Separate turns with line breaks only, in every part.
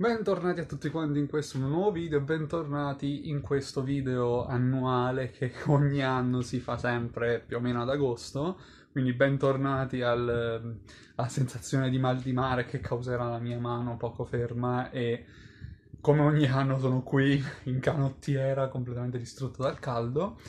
Bentornati a tutti quanti in questo nuovo video, bentornati in questo video annuale che ogni anno si fa sempre più o meno ad agosto, quindi bentornati al, alla sensazione di mal di mare che causerà la mia mano poco ferma e come ogni anno sono qui in canottiera completamente distrutto dal caldo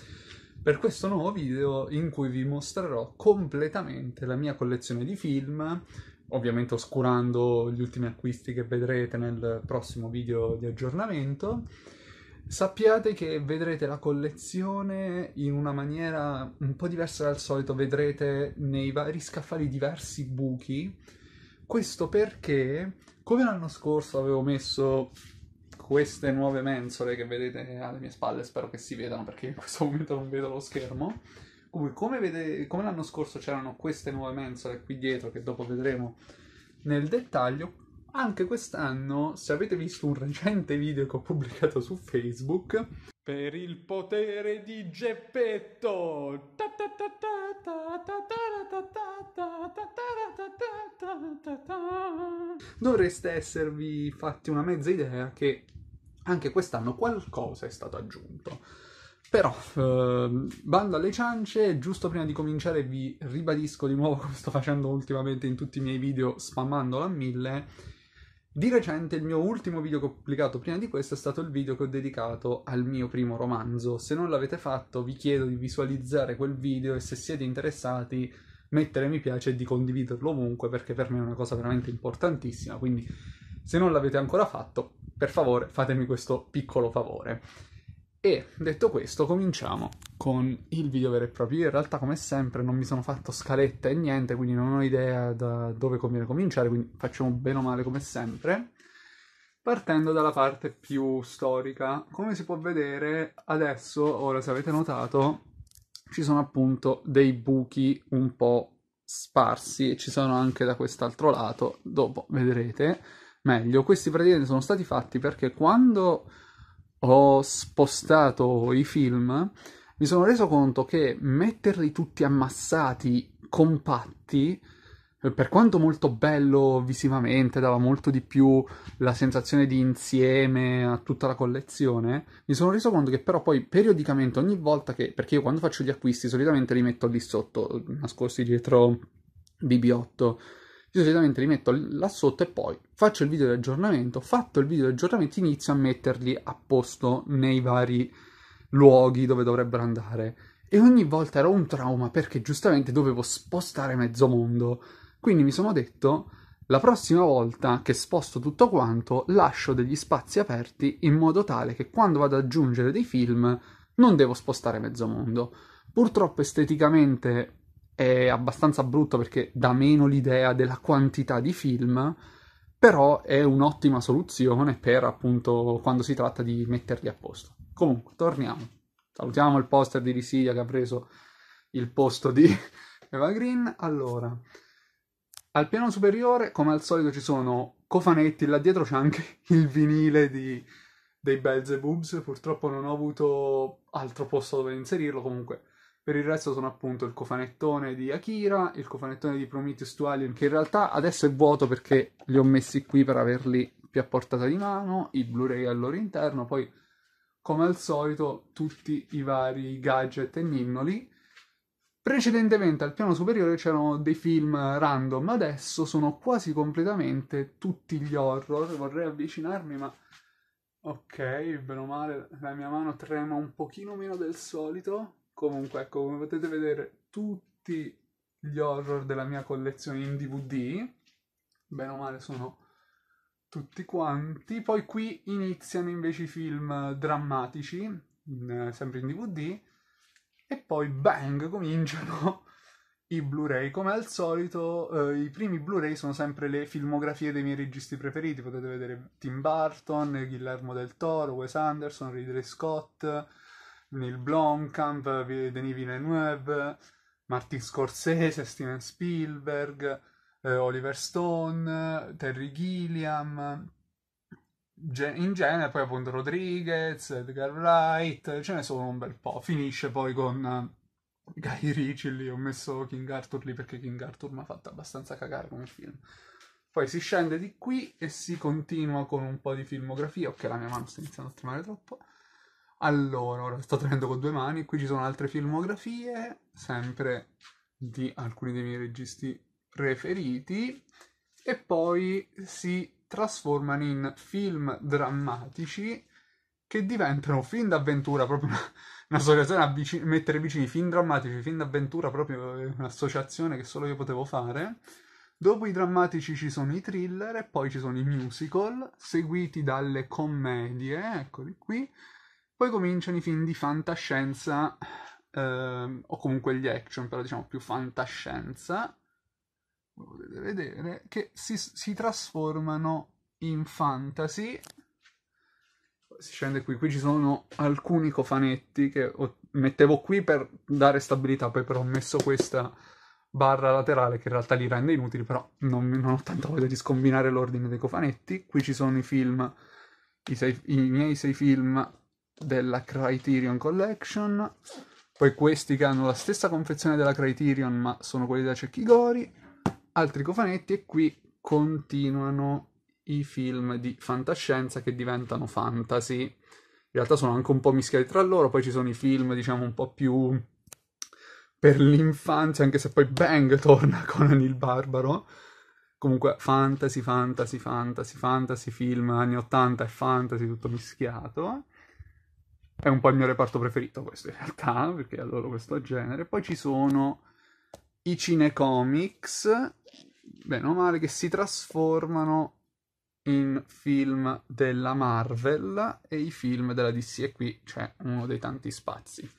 per questo nuovo video in cui vi mostrerò completamente la mia collezione di film ovviamente oscurando gli ultimi acquisti che vedrete nel prossimo video di aggiornamento. Sappiate che vedrete la collezione in una maniera un po' diversa dal solito, vedrete nei vari scaffali diversi buchi. Questo perché, come l'anno scorso avevo messo queste nuove mensole che vedete alle mie spalle, spero che si vedano perché in questo momento non vedo lo schermo, come, vede... come l'anno scorso c'erano queste nuove mensole qui dietro, che dopo vedremo nel dettaglio, anche quest'anno, se avete visto un recente video che ho pubblicato su Facebook, per il potere di Geppetto! Dovreste esservi fatti una mezza idea che anche quest'anno qualcosa è stato aggiunto. Però, eh, bando alle ciance, giusto prima di cominciare vi ribadisco di nuovo come sto facendo ultimamente in tutti i miei video, spammandolo a mille. Di recente il mio ultimo video che ho pubblicato prima di questo è stato il video che ho dedicato al mio primo romanzo. Se non l'avete fatto vi chiedo di visualizzare quel video e se siete interessati mettere mi piace e di condividerlo ovunque perché per me è una cosa veramente importantissima, quindi se non l'avete ancora fatto per favore fatemi questo piccolo favore. E detto questo, cominciamo con il video vero e proprio. Io in realtà, come sempre, non mi sono fatto scaletta e niente, quindi non ho idea da dove conviene cominciare, quindi facciamo bene o male come sempre. Partendo dalla parte più storica, come si può vedere adesso, ora se avete notato, ci sono appunto dei buchi un po' sparsi e ci sono anche da quest'altro lato, dopo vedrete meglio. Questi praticamente sono stati fatti perché quando ho spostato i film, mi sono reso conto che metterli tutti ammassati, compatti, per quanto molto bello visivamente, dava molto di più la sensazione di insieme a tutta la collezione, mi sono reso conto che però poi periodicamente ogni volta che, perché io quando faccio gli acquisti solitamente li metto lì sotto, nascosti dietro BB8 io solitamente li metto là sotto e poi faccio il video di aggiornamento, fatto il video di aggiornamento inizio a metterli a posto nei vari luoghi dove dovrebbero andare. E ogni volta era un trauma perché giustamente dovevo spostare mezzo mondo. Quindi mi sono detto, la prossima volta che sposto tutto quanto, lascio degli spazi aperti in modo tale che quando vado ad aggiungere dei film non devo spostare mezzo mondo. Purtroppo esteticamente è abbastanza brutto perché dà meno l'idea della quantità di film, però è un'ottima soluzione per appunto quando si tratta di metterli a posto. Comunque, torniamo. Salutiamo il poster di Risilia che ha preso il posto di Eva Green. Allora, al piano superiore, come al solito, ci sono cofanetti, là dietro c'è anche il vinile di, dei Belzebubs, purtroppo non ho avuto altro posto dove inserirlo, comunque per il resto sono appunto il cofanettone di Akira, il cofanettone di Prometheus to Alien, che in realtà adesso è vuoto perché li ho messi qui per averli più a portata di mano, i Blu-ray al loro interno, poi come al solito tutti i vari gadget e ninnoli. Precedentemente al piano superiore c'erano dei film random, adesso sono quasi completamente tutti gli horror. Vorrei avvicinarmi, ma ok, bene o male, la mia mano trema un pochino meno del solito. Comunque, ecco, come potete vedere, tutti gli horror della mia collezione in DVD, bene o male sono tutti quanti. Poi qui iniziano invece i film drammatici, in, sempre in DVD, e poi bang cominciano i Blu-ray. Come al solito, eh, i primi Blu-ray sono sempre le filmografie dei miei registi preferiti. Potete vedere Tim Burton, Guillermo del Toro, Wes Anderson, Ridley Scott Neil Blomkamp, Denis Villeneuve, Martin Scorsese, Steven Spielberg, eh, Oliver Stone, Terry Gilliam, ge- in genere poi appunto Rodriguez, Edgar Wright, ce ne sono un bel po'. Finisce poi con uh, Guy Ritchie lì, ho messo King Arthur lì perché King Arthur mi ha fatto abbastanza cagare come film. Poi si scende di qui e si continua con un po' di filmografia. Ok, la mia mano sta iniziando a tremare troppo. Allora, ora sto tenendo con due mani, qui ci sono altre filmografie, sempre di alcuni dei miei registi preferiti, e poi si trasformano in film drammatici che diventano film d'avventura, proprio una, un'associazione a vicin- mettere vicini film drammatici, film d'avventura, proprio un'associazione che solo io potevo fare. Dopo i drammatici ci sono i thriller e poi ci sono i musical, seguiti dalle commedie, eccoli qui, poi cominciano i film di fantascienza, ehm, o comunque gli action, però diciamo più fantascienza, potete vedere, che si, si trasformano in fantasy. Si scende qui, qui ci sono alcuni cofanetti che ho, mettevo qui per dare stabilità, poi però ho messo questa barra laterale che in realtà li rende inutili, però non, non ho tanto voglia di scombinare l'ordine dei cofanetti. Qui ci sono i film, i, sei, i miei sei film della Criterion Collection, poi questi che hanno la stessa confezione della Criterion ma sono quelli da Cecchigori, altri cofanetti e qui continuano i film di fantascienza che diventano fantasy. In realtà sono anche un po' mischiati tra loro, poi ci sono i film diciamo un po' più per l'infanzia, anche se poi Bang torna con il Barbaro. Comunque fantasy, fantasy, fantasy, fantasy, film anni 80 e fantasy tutto mischiato. È un po' il mio reparto preferito questo in realtà, perché adoro questo genere. Poi ci sono i cinecomics, bene o male, che si trasformano in film della Marvel e i film della DC e qui c'è uno dei tanti spazi.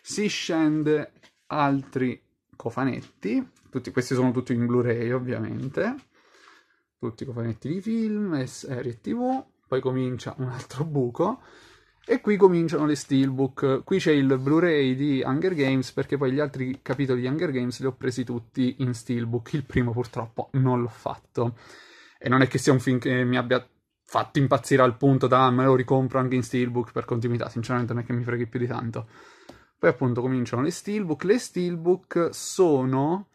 Si scende altri cofanetti, tutti, questi sono tutti in Blu-ray ovviamente, tutti cofanetti di film e serie TV, poi comincia un altro buco e qui cominciano le steelbook. Qui c'è il Blu-ray di Hunger Games, perché poi gli altri capitoli di Hunger Games li ho presi tutti in steelbook. Il primo purtroppo non l'ho fatto. E non è che sia un film che mi abbia fatto impazzire al punto da ah, me lo ricompro anche in steelbook per continuità. Sinceramente non è che mi freghi più di tanto. Poi appunto cominciano le steelbook. Le steelbook sono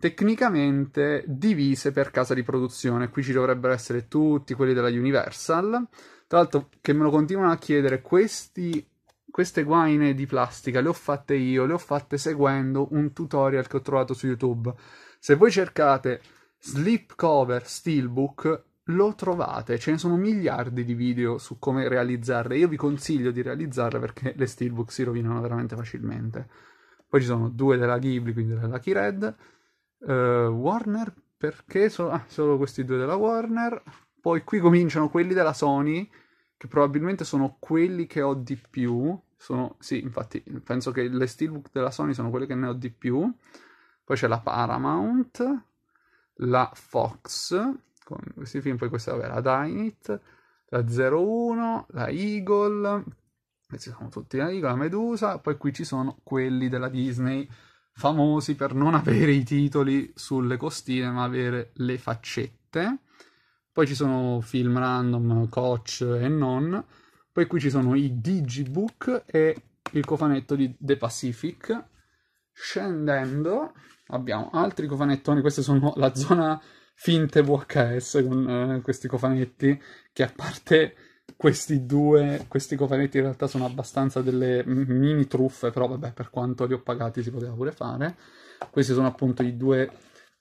tecnicamente divise per casa di produzione. Qui ci dovrebbero essere tutti quelli della Universal tra l'altro, che me lo continuano a chiedere, questi, queste guaine di plastica le ho fatte io, le ho fatte seguendo un tutorial che ho trovato su YouTube. Se voi cercate slip cover steelbook, lo trovate, ce ne sono miliardi di video su come realizzarle. Io vi consiglio di realizzarle perché le steelbook si rovinano veramente facilmente. Poi ci sono due della Ghibli, quindi della Lucky Red. Uh, Warner, perché so- ah, solo questi due della Warner? Poi qui cominciano quelli della Sony, che probabilmente sono quelli che ho di più. Sono, sì, infatti, penso che le steelbook della Sony sono quelle che ne ho di più. Poi c'è la Paramount, la Fox, con questi film, poi questa, è la Dynit, la 01, la Eagle, questi sono tutti la Eagle, la Medusa, poi qui ci sono quelli della Disney, famosi per non avere i titoli sulle costine, ma avere le faccette. Poi ci sono film random, coach e non. Poi qui ci sono i Digibook e il cofanetto di The Pacific. Scendendo abbiamo altri cofanettoni, queste sono la zona finte VHS con eh, questi cofanetti che a parte questi due, questi cofanetti in realtà sono abbastanza delle mini truffe, però vabbè per quanto li ho pagati si poteva pure fare. Questi sono appunto i due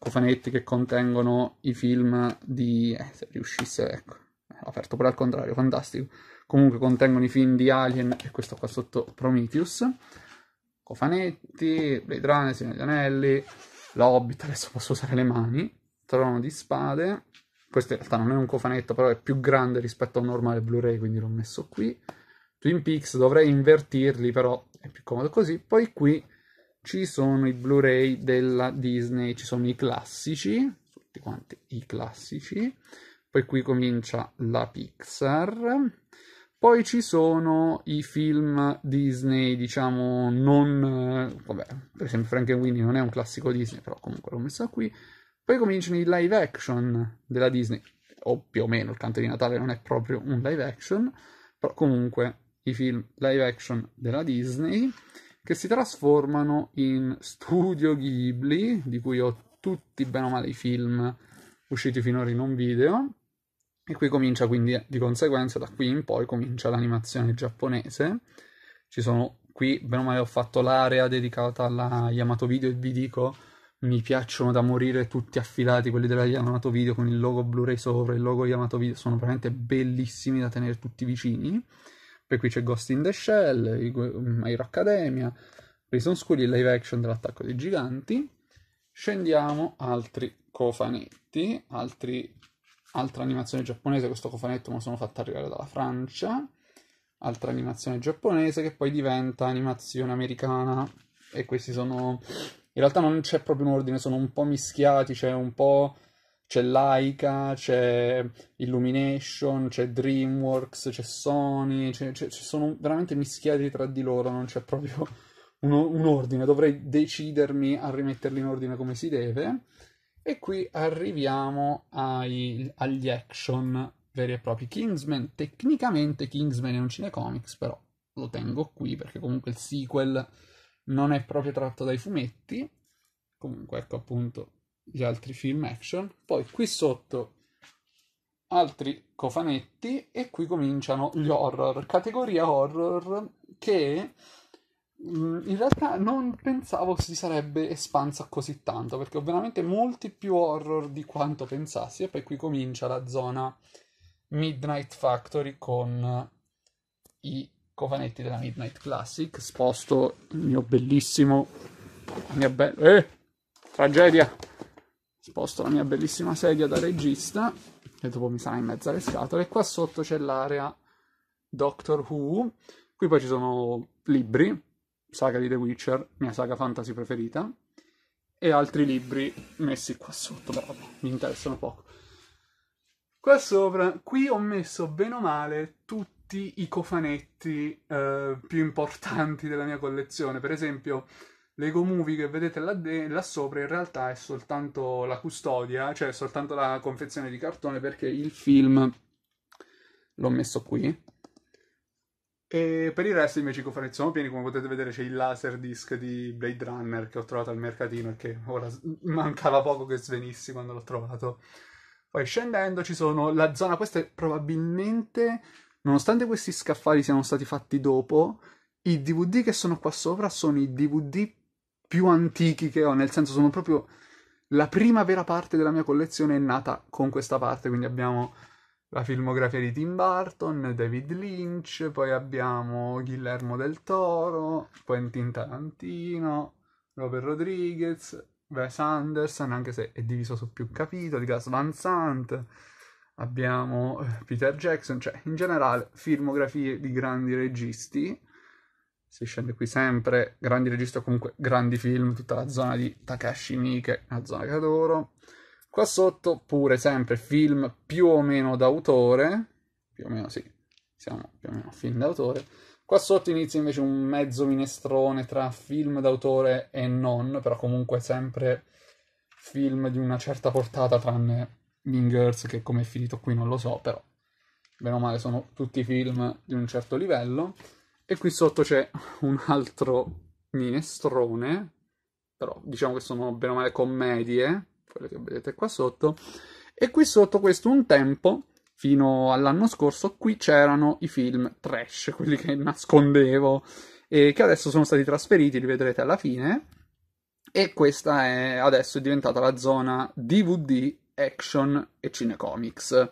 cofanetti che contengono i film di... Eh, se riuscisse, ecco, ho eh, aperto pure al contrario, fantastico. Comunque contengono i film di Alien e questo qua sotto Prometheus. Cofanetti, Blade Runner, Signore degli Anelli, L'Hobbit, adesso posso usare le mani, Trono di Spade. Questo in realtà non è un cofanetto, però è più grande rispetto a un normale Blu-ray, quindi l'ho messo qui. Twin Peaks dovrei invertirli, però è più comodo così. Poi qui ci sono i Blu-ray della Disney, ci sono i classici, tutti quanti i classici. Poi qui comincia la Pixar. Poi ci sono i film Disney, diciamo, non... Eh, vabbè, per esempio Frankenweenie non è un classico Disney, però comunque l'ho messo qui. Poi cominciano i live action della Disney, o più o meno, il canto di Natale non è proprio un live action, però comunque i film live action della Disney che si trasformano in Studio Ghibli, di cui ho tutti bene o male i film usciti finora in un video. E qui comincia quindi di conseguenza, da qui in poi comincia l'animazione giapponese. Ci sono qui, bene o male, ho fatto l'area dedicata alla Yamato Video e vi dico mi piacciono da morire tutti affilati quelli della Yamato Video con il logo Blu-ray sopra, il logo Yamato Video, sono veramente bellissimi da tenere tutti vicini. Poi qui c'è Ghost in the Shell, mm, My Hero Academia, Prison School, il live action dell'attacco dei giganti. Scendiamo, altri cofanetti, altri, altra animazione giapponese, questo cofanetto me lo sono fatto arrivare dalla Francia, altra animazione giapponese che poi diventa animazione americana e questi sono... In realtà non c'è proprio un ordine, sono un po' mischiati, c'è cioè un po' c'è Laika, c'è Illumination, c'è DreamWorks, c'è Sony, c'è, sono veramente mischiati tra di loro, non c'è proprio un, un, ordine, dovrei decidermi a rimetterli in ordine come si deve. E qui arriviamo ai, agli action veri e propri. Kingsman, tecnicamente Kingsman è un cinecomics, però lo tengo qui perché comunque il sequel non è proprio tratto dai fumetti. Comunque, ecco appunto, gli altri film action. Poi qui sotto altri cofanetti e qui cominciano gli horror, categoria horror che mm, in realtà non pensavo si sarebbe espansa così tanto perché ho veramente molti più horror di quanto pensassi e poi qui comincia la zona Midnight Factory con i cofanetti della Midnight Classic sposto il mio bellissimo mia be- eh, tragedia sposto la mia bellissima sedia da regista e dopo mi sarà in mezzo alle scatole. E qua sotto c'è l'area Doctor Who. Qui poi ci sono libri, saga di The Witcher, mia saga fantasy preferita, e altri libri messi qua sotto, però mi interessano poco. Qua sopra, qui ho messo bene o male tutti i cofanetti eh, più importanti della mia collezione. Per esempio, l'ego movie che vedete là, de- là, sopra in realtà è soltanto la custodia, cioè soltanto la confezione di cartone perché il film l'ho messo qui. E per il resto invece i cofanetti sono pieni, come potete vedere c'è il laser disc di Blade Runner che ho trovato al mercatino e che ora mancava poco che svenissi quando l'ho trovato. Poi scendendo ci sono la zona, questa è probabilmente, nonostante questi scaffali siano stati fatti dopo, i DVD che sono qua sopra sono i DVD più antichi che ho, nel senso sono proprio la prima vera parte della mia collezione è nata con questa parte, quindi abbiamo la filmografia di Tim Burton, David Lynch, poi abbiamo Guillermo del Toro, Quentin Tarantino, Robert Rodriguez, Wes Anderson, anche se è diviso su più capitoli, Gas Van Sant, abbiamo eh, Peter Jackson, cioè in generale filmografie di grandi registi si scende qui sempre, grandi registi o comunque grandi film, tutta la zona di Takashi Miike, una zona che adoro. Qua sotto pure sempre film più o meno d'autore, più o meno sì, siamo più o meno film d'autore. Qua sotto inizia invece un mezzo minestrone tra film d'autore e non, però comunque sempre film di una certa portata, tranne Mean Girls, che come è finito qui non lo so, però bene o male sono tutti film di un certo livello. E qui sotto c'è un altro minestrone, però diciamo che sono bene o male commedie, quelle che vedete qua sotto. E qui sotto questo un tempo, fino all'anno scorso, qui c'erano i film trash, quelli che nascondevo, e che adesso sono stati trasferiti, li vedrete alla fine. E questa è adesso è diventata la zona DVD, action e cinecomics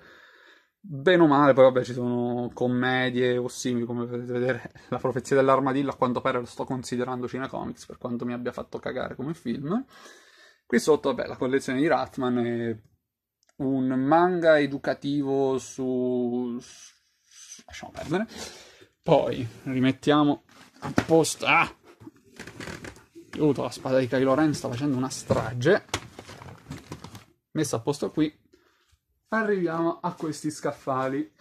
Bene o male, poi vabbè, ci sono commedie o simili, come potete vedere, La profezia dell'armadillo a quanto pare lo sto considerando Cinecomics, per quanto mi abbia fatto cagare come film. Qui sotto, vabbè, la collezione di Ratman è un manga educativo su... su... lasciamo perdere. Poi, rimettiamo a posto... Ah! Aiuto, la spada di Kylo Ren sta facendo una strage. Messa a posto qui, arriviamo a questi scaffali.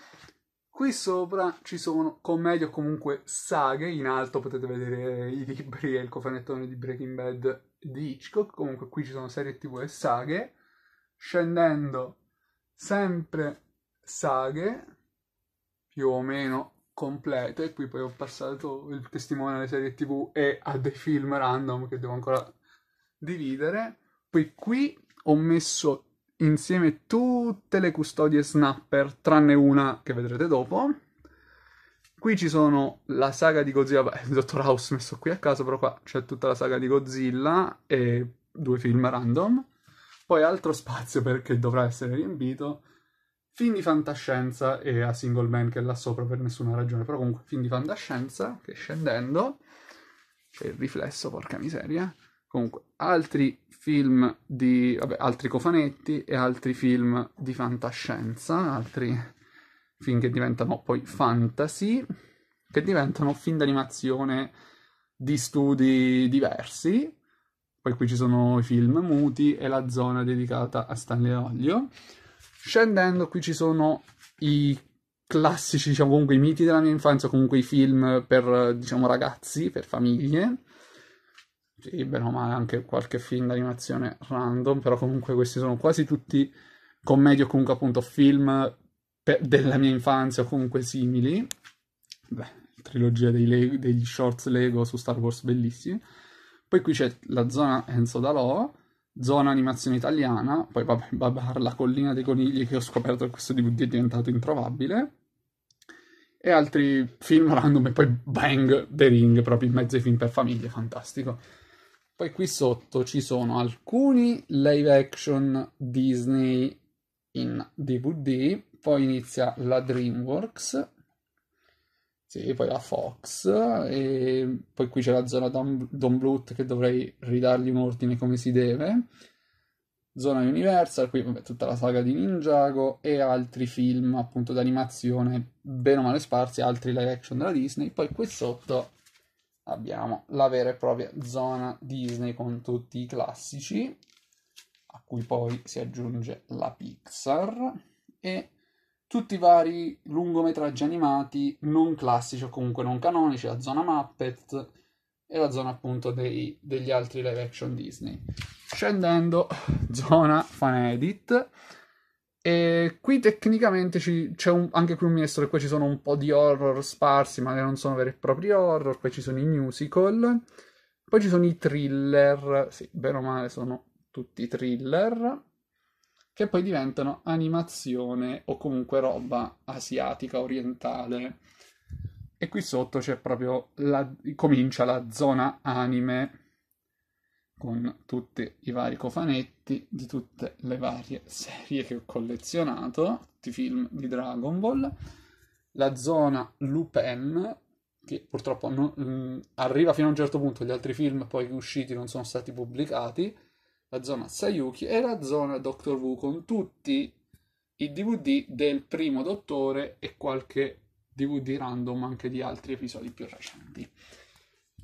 Qui sopra ci sono commedie o comunque saghe, in alto potete vedere i libri e il cofanettone di Breaking Bad di Hitchcock, comunque qui ci sono serie tv e saghe, scendendo sempre saghe, più o meno complete, qui poi ho passato il testimone alle serie tv e a dei film random che devo ancora dividere, poi qui ho messo insieme tutte le custodie snapper, tranne una che vedrete dopo. Qui ci sono la saga di Godzilla, beh, il dottor House messo qui a caso, però qua c'è tutta la saga di Godzilla e due film random. Poi altro spazio perché dovrà essere riempito. Film di fantascienza e a Single Man che è là sopra per nessuna ragione, però comunque film di fantascienza che scendendo c'è il riflesso, porca miseria. Comunque, altri film di... Vabbè, altri cofanetti e altri film di fantascienza, altri film che diventano poi fantasy, che diventano film d'animazione di studi diversi. Poi qui ci sono i film muti e la zona dedicata a Stanley Olio. Scendendo qui ci sono i classici, diciamo comunque i miti della mia infanzia, comunque i film per, diciamo, ragazzi, per famiglie sì, bene o male anche qualche film d'animazione random, però comunque questi sono quasi tutti commedie o comunque appunto film pe- della mia infanzia o comunque simili. Beh, trilogia Le- degli shorts Lego su Star Wars bellissimi. Poi qui c'è la zona Enzo Dalò, zona animazione italiana, poi vabbè, Babar, la collina dei conigli che ho scoperto che questo DVD è diventato introvabile. E altri film random e poi Bang, The Ring, proprio in mezzo ai film per famiglie, fantastico. Poi qui sotto ci sono alcuni live action Disney in DVD, poi inizia la DreamWorks, sì, poi la Fox, e poi qui c'è la zona Don, Don Bluth che dovrei ridargli un ordine come si deve, zona Universal, qui vabbè, tutta la saga di Ninjago e altri film appunto d'animazione, bene o male sparsi, altri live action della Disney, poi qui sotto abbiamo la vera e propria zona Disney con tutti i classici, a cui poi si aggiunge la Pixar e tutti i vari lungometraggi animati non classici o comunque non canonici, la zona Muppet e la zona appunto dei, degli altri live action Disney. Scendendo, zona fan edit, e qui tecnicamente ci, c'è un, anche qui un minestrone, qua ci sono un po' di horror sparsi, ma che non sono veri e propri horror, poi ci sono i musical, poi ci sono i thriller, sì, bene o male sono tutti thriller, che poi diventano animazione o comunque roba asiatica, orientale. E qui sotto c'è proprio la, comincia la zona anime con tutti i vari cofanetti di tutte le varie serie che ho collezionato, tutti i film di Dragon Ball, la zona Lupin, che purtroppo non, mh, mm, arriva fino a un certo punto, gli altri film poi usciti non sono stati pubblicati, la zona Sayuki e la zona Doctor Who con tutti i DVD del primo dottore e qualche DVD random anche di altri episodi più recenti.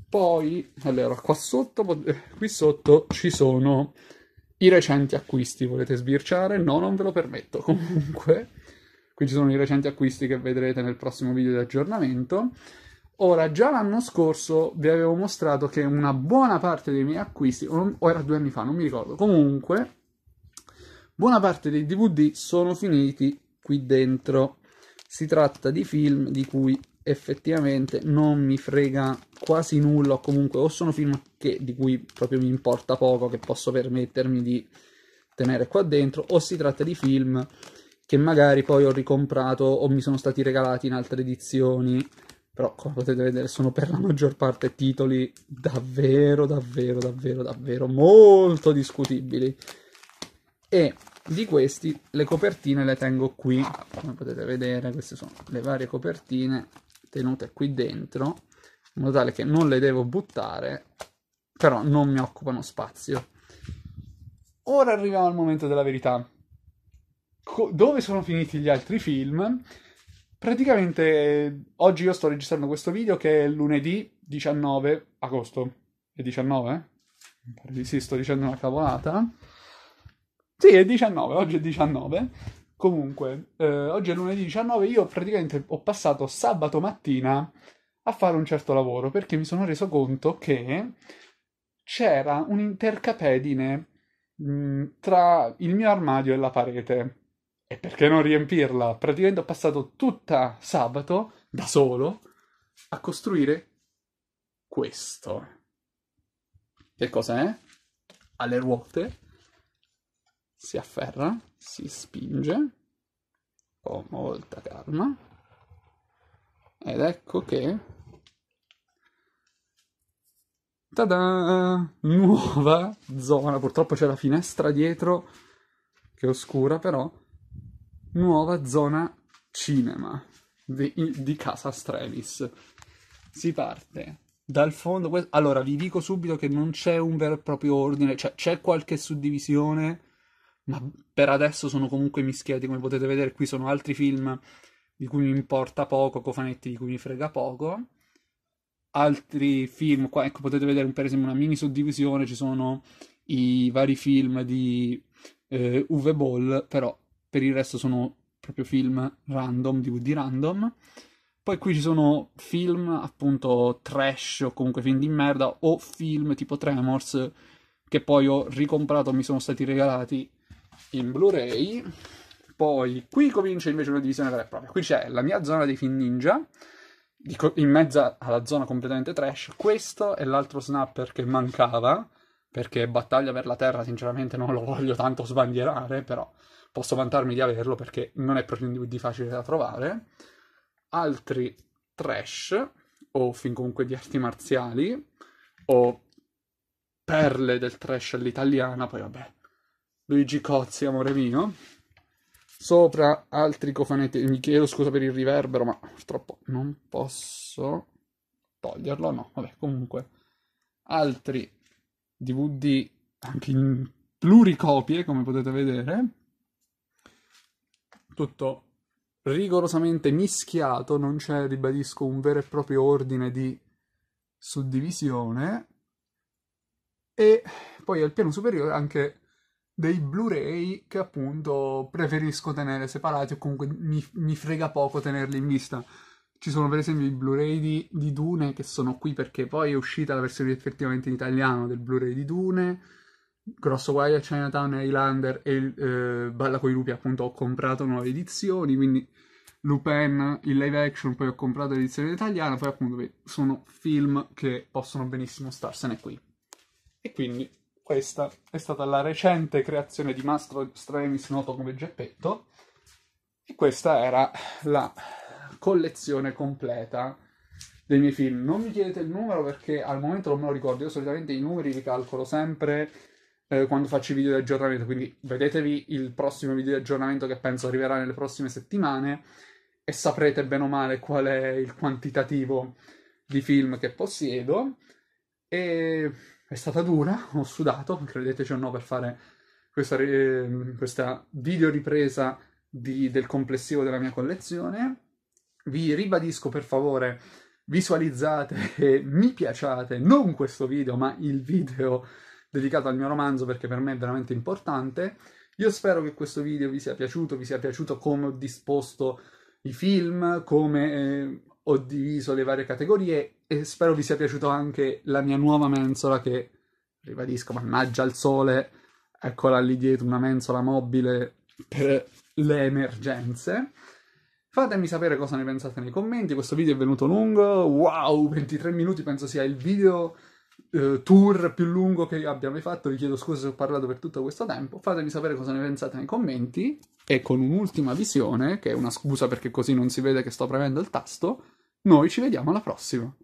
Poi, allora, qua sotto, eh, qui sotto ci sono i recenti acquisti. Volete sbirciare? No, non ve lo permetto. Comunque, qui ci sono i recenti acquisti che vedrete nel prossimo video di aggiornamento. Ora, già l'anno scorso vi avevo mostrato che una buona parte dei miei acquisti, o era due anni fa, non mi ricordo, comunque, buona parte dei DVD sono finiti qui dentro. Si tratta di film di cui effettivamente non mi frega quasi nulla o comunque o sono film che, di cui proprio mi importa poco che posso permettermi di tenere qua dentro o si tratta di film che magari poi ho ricomprato o mi sono stati regalati in altre edizioni però come potete vedere sono per la maggior parte titoli davvero davvero davvero davvero molto discutibili e di questi le copertine le tengo qui come potete vedere queste sono le varie copertine tenute qui dentro, in modo tale che non le devo buttare, però non mi occupano spazio. Ora arriviamo al momento della verità. Co- dove sono finiti gli altri film? Praticamente oggi io sto registrando questo video che è lunedì 19 agosto. È 19? Sì, sto dicendo una cavolata. Sì, è 19, oggi è 19. Comunque, eh, oggi è lunedì 19, io praticamente ho passato sabato mattina a fare un certo lavoro perché mi sono reso conto che c'era un'intercapedine mh, mm, tra il mio armadio e la parete. E perché non riempirla? Praticamente ho passato tutta sabato da solo a costruire questo. Che cos'è? Alle ruote si afferra si spinge ho molta calma ed ecco che Tada! Nuova zona, purtroppo c'è la finestra dietro che è oscura però, nuova zona cinema di, di Casa Stremis. Si parte dal fondo, allora vi dico subito che non c'è un vero e proprio ordine, cioè c'è qualche suddivisione ma mm-hmm. per adesso sono comunque mischiati, come potete vedere qui sono altri film di cui mi importa poco, cofanetti di cui mi frega poco, altri film, qua ecco potete vedere per esempio una mini suddivisione, ci sono i vari film di eh, Uwe Ball, però per il resto sono proprio film random, DVD random. Poi qui ci sono film appunto trash o comunque film di merda o film tipo Tremors che poi ho ricomprato, mi sono stati regalati in Blu-ray. Poi qui comincia invece una divisione vera e propria. Qui c'è la mia zona dei Fin Ninja, in mezzo alla zona completamente trash. Questo è l'altro snapper che mancava, perché Battaglia per la Terra sinceramente non lo voglio tanto sbandierare, però posso vantarmi di averlo perché non è proprio di facile da trovare. Altri trash, o fin comunque di arti marziali, o perle del trash all'italiana, poi vabbè, Luigi Cozzi, amore mio. Sopra altri cofanetti. Mi chiedo scusa per il riverbero, ma purtroppo non posso toglierlo. No, vabbè, comunque. Altri DVD anche in pluricopie, come potete vedere. Tutto rigorosamente mischiato, non c'è, ribadisco, un vero e proprio ordine di suddivisione. E poi al piano superiore anche dei Blu-ray che appunto preferisco tenere separati o comunque mi, mi, frega poco tenerli in vista. Ci sono per esempio i Blu-ray di, di, Dune che sono qui perché poi è uscita la versione effettivamente in italiano del Blu-ray di Dune. Grosso guaio a Chinatown e Highlander e eh, Balla coi lupi appunto ho comprato nuove edizioni, quindi Lupin in live action, poi ho comprato l'edizione italiana, poi appunto sono film che possono benissimo starsene qui. E quindi questa è stata la recente creazione di Mastro Stremis, noto come Geppetto, e questa era la collezione completa dei miei film. Non mi chiedete il numero perché al momento non me lo ricordo, io solitamente i numeri li calcolo sempre eh, quando faccio i video di aggiornamento, quindi vedetevi il prossimo video di aggiornamento che penso arriverà nelle prossime settimane e saprete bene o male qual è il quantitativo di film che possiedo. E è stata dura, ho sudato, credeteci o no, per fare questa, eh, questa video ripresa di, del complessivo della mia collezione. Vi ribadisco per favore, visualizzate e mi piacciate, non questo video, ma il video dedicato al mio romanzo perché per me è veramente importante. Io spero che questo video vi sia piaciuto, vi sia piaciuto come ho disposto i film, come eh, ho diviso le varie categorie e spero vi sia piaciuta anche la mia nuova mensola che, ribadisco, mannaggia al sole, eccola lì dietro, una mensola mobile per le emergenze. Fatemi sapere cosa ne pensate nei commenti, questo video è venuto lungo, wow, 23 minuti penso sia il video eh, tour più lungo che abbia mai fatto, vi chiedo scusa se ho parlato per tutto questo tempo, fatemi sapere cosa ne pensate nei commenti e con un'ultima visione, che è una scusa perché così non si vede che sto premendo il tasto, noi ci vediamo alla prossima.